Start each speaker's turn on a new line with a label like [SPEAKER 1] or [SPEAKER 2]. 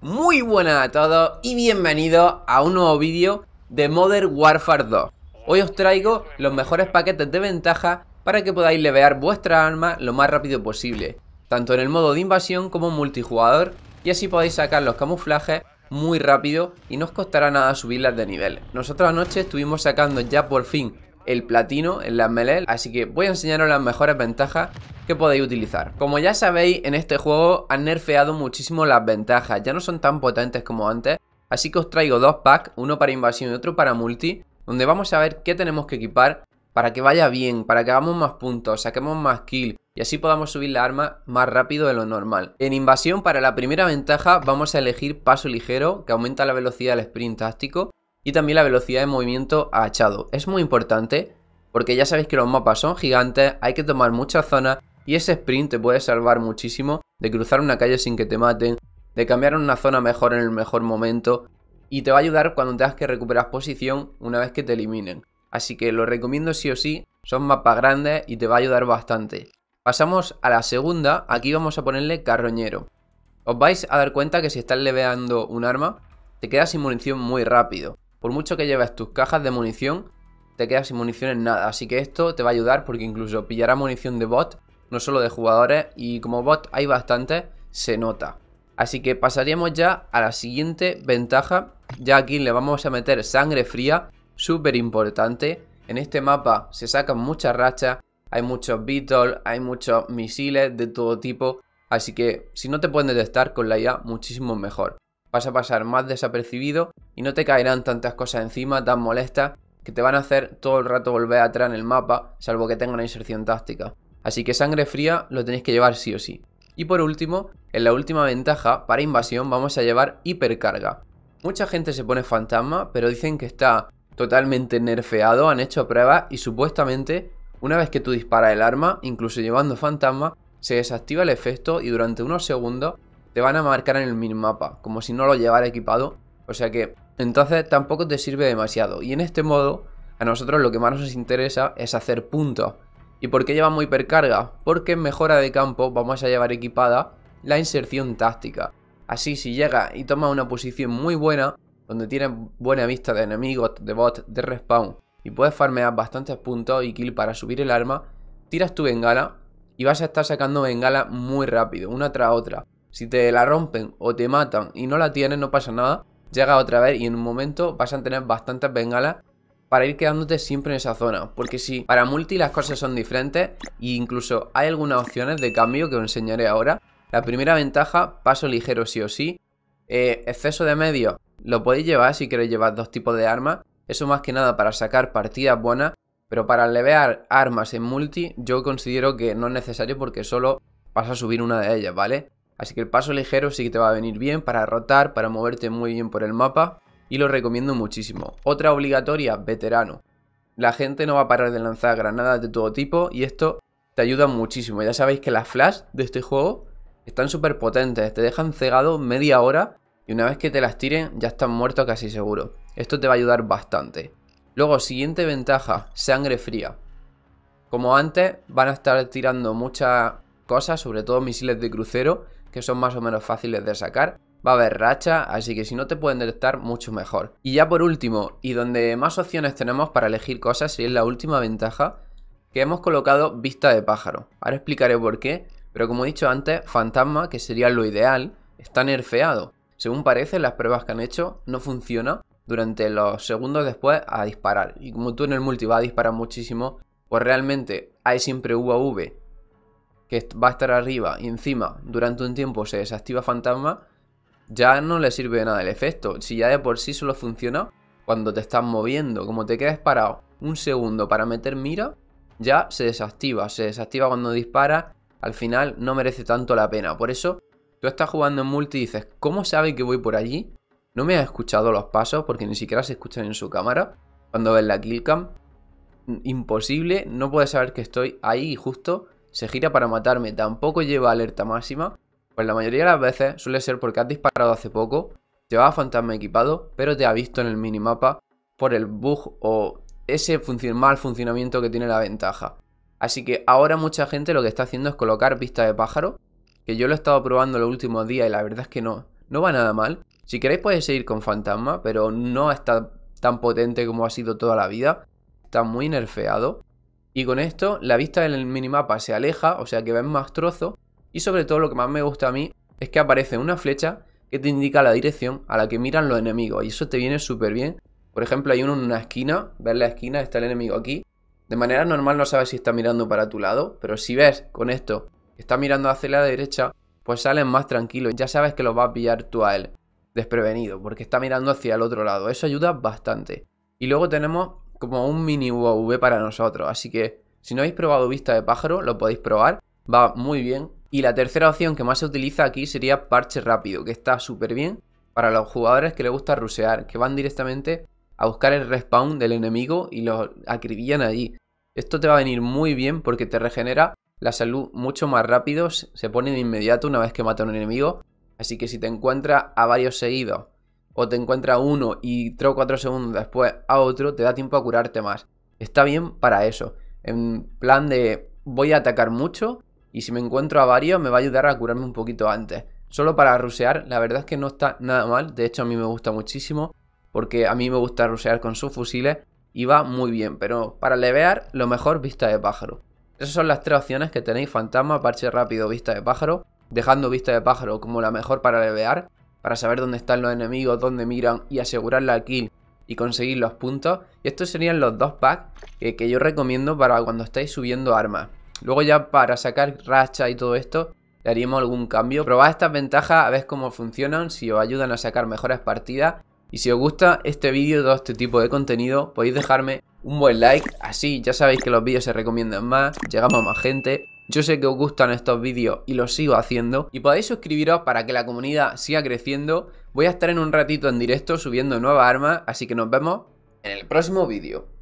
[SPEAKER 1] Muy buenas a todos y bienvenidos a un nuevo vídeo de Modern Warfare 2 Hoy os traigo los mejores paquetes de ventaja para que podáis levear vuestra arma lo más rápido posible Tanto en el modo de invasión como multijugador y así podéis sacar los camuflajes muy rápido y no os costará nada subirlas de nivel Nosotros anoche estuvimos sacando ya por fin el platino en las melees, así que voy a enseñaros las mejores ventajas que podéis utilizar. Como ya sabéis, en este juego han nerfeado muchísimo las ventajas, ya no son tan potentes como antes, así que os traigo dos packs, uno para invasión y otro para multi, donde vamos a ver qué tenemos que equipar para que vaya bien, para que hagamos más puntos, saquemos más kill y así podamos subir la arma más rápido de lo normal. En invasión, para la primera ventaja, vamos a elegir paso ligero, que aumenta la velocidad del sprint táctico, y también la velocidad de movimiento echado Es muy importante porque ya sabéis que los mapas son gigantes, hay que tomar muchas zonas y ese sprint te puede salvar muchísimo de cruzar una calle sin que te maten, de cambiar una zona mejor en el mejor momento y te va a ayudar cuando tengas que recuperar posición una vez que te eliminen. Así que lo recomiendo sí o sí, son mapas grandes y te va a ayudar bastante. Pasamos a la segunda, aquí vamos a ponerle carroñero. Os vais a dar cuenta que si estás leveando un arma, te quedas sin munición muy rápido. Por mucho que lleves tus cajas de munición, te quedas sin munición en nada. Así que esto te va a ayudar porque incluso pillará munición de bot, no solo de jugadores. Y como bot hay bastante, se nota. Así que pasaríamos ya a la siguiente ventaja. Ya aquí le vamos a meter sangre fría, súper importante. En este mapa se sacan muchas rachas, hay muchos Beatles, hay muchos misiles de todo tipo. Así que si no te pueden detectar con la IA, muchísimo mejor vas a pasar más desapercibido y no te caerán tantas cosas encima tan molestas que te van a hacer todo el rato volver atrás en el mapa, salvo que tenga una inserción táctica. Así que sangre fría lo tenéis que llevar sí o sí. Y por último, en la última ventaja, para invasión vamos a llevar hipercarga. Mucha gente se pone fantasma, pero dicen que está totalmente nerfeado, han hecho pruebas y supuestamente, una vez que tú disparas el arma, incluso llevando fantasma, se desactiva el efecto y durante unos segundos te van a marcar en el mapa como si no lo llevara equipado. O sea que entonces tampoco te sirve demasiado. Y en este modo, a nosotros lo que más nos interesa es hacer puntos. ¿Y por qué llevamos hipercarga? Porque en mejora de campo vamos a llevar equipada la inserción táctica. Así si llega y toma una posición muy buena, donde tienes buena vista de enemigos, de bots, de respawn, y puedes farmear bastantes puntos y kill para subir el arma, tiras tu bengala y vas a estar sacando bengala muy rápido, una tras otra. Si te la rompen o te matan y no la tienes, no pasa nada. Llega otra vez y en un momento vas a tener bastantes bengalas para ir quedándote siempre en esa zona. Porque si para multi las cosas son diferentes e incluso hay algunas opciones de cambio que os enseñaré ahora. La primera ventaja, paso ligero sí o sí. Eh, exceso de medio lo podéis llevar si queréis llevar dos tipos de armas. Eso más que nada para sacar partidas buenas. Pero para levear armas en multi yo considero que no es necesario porque solo vas a subir una de ellas, ¿vale? Así que el paso ligero sí que te va a venir bien para rotar, para moverte muy bien por el mapa y lo recomiendo muchísimo. Otra obligatoria, veterano. La gente no va a parar de lanzar granadas de todo tipo y esto te ayuda muchísimo. Ya sabéis que las flash de este juego están súper potentes, te dejan cegado media hora y una vez que te las tiren ya están muertos casi seguro. Esto te va a ayudar bastante. Luego, siguiente ventaja, sangre fría. Como antes, van a estar tirando muchas cosas, sobre todo misiles de crucero, que son más o menos fáciles de sacar. Va a haber racha, así que si no te pueden detectar, mucho mejor. Y ya por último, y donde más opciones tenemos para elegir cosas, y es la última ventaja, que hemos colocado vista de pájaro. Ahora explicaré por qué, pero como he dicho antes, fantasma, que sería lo ideal, está nerfeado. Según parece, las pruebas que han hecho no funciona durante los segundos después a disparar. Y como tú en el multi vas a disparar muchísimo, pues realmente hay siempre UAV que va a estar arriba y encima durante un tiempo se desactiva fantasma, ya no le sirve de nada el efecto. Si ya de por sí solo funciona cuando te estás moviendo, como te quedas parado un segundo para meter mira, ya se desactiva, se desactiva cuando dispara, al final no merece tanto la pena. Por eso, tú estás jugando en multi y dices, ¿cómo sabe que voy por allí? No me ha escuchado los pasos porque ni siquiera se escuchan en su cámara. Cuando ves la killcam, imposible, no puedes saber que estoy ahí justo se gira para matarme tampoco lleva alerta máxima, pues la mayoría de las veces suele ser porque has disparado hace poco, a fantasma equipado, pero te ha visto en el minimapa por el bug o ese mal funcionamiento que tiene la ventaja. Así que ahora mucha gente lo que está haciendo es colocar pistas de pájaro, que yo lo he estado probando los últimos días y la verdad es que no, no va nada mal. Si queréis podéis seguir con fantasma, pero no está tan potente como ha sido toda la vida. Está muy nerfeado. Y con esto la vista del minimapa se aleja, o sea que ves más trozo. Y sobre todo lo que más me gusta a mí es que aparece una flecha que te indica la dirección a la que miran los enemigos. Y eso te viene súper bien. Por ejemplo, hay uno en una esquina, ves la esquina, está el enemigo aquí. De manera normal no sabes si está mirando para tu lado, pero si ves con esto que está mirando hacia la derecha, pues sales más tranquilo. Ya sabes que lo vas a pillar tú a él desprevenido, porque está mirando hacia el otro lado. Eso ayuda bastante. Y luego tenemos como un mini UAV para nosotros. Así que si no habéis probado vista de pájaro, lo podéis probar. Va muy bien. Y la tercera opción que más se utiliza aquí sería parche rápido, que está súper bien para los jugadores que les gusta rusear, que van directamente a buscar el respawn del enemigo y lo acribillan allí. Esto te va a venir muy bien porque te regenera la salud mucho más rápido, se pone de inmediato una vez que mata un enemigo. Así que si te encuentras a varios seguidos o te encuentra uno y 3 o 4 segundos después a otro, te da tiempo a curarte más. Está bien para eso. En plan de voy a atacar mucho y si me encuentro a varios me va a ayudar a curarme un poquito antes. Solo para rusear, la verdad es que no está nada mal. De hecho a mí me gusta muchísimo porque a mí me gusta rusear con sus fusiles y va muy bien. Pero para levear, lo mejor vista de pájaro. Esas son las tres opciones que tenéis, fantasma, parche rápido, vista de pájaro, dejando vista de pájaro como la mejor para levear para saber dónde están los enemigos, dónde miran y asegurar la kill y conseguir los puntos. Y estos serían los dos packs que, yo recomiendo para cuando estáis subiendo armas. Luego ya para sacar racha y todo esto, le haríamos algún cambio. Probad estas ventajas a ver cómo funcionan, si os ayudan a sacar mejores partidas. Y si os gusta este vídeo y todo este tipo de contenido, podéis dejarme un buen like. Así ya sabéis que los vídeos se recomiendan más, llegamos a más gente. Yo sé que os gustan estos vídeos y los sigo haciendo y podéis suscribiros para que la comunidad siga creciendo. Voy a estar en un ratito en directo subiendo nuevas armas, así que nos vemos en el próximo vídeo.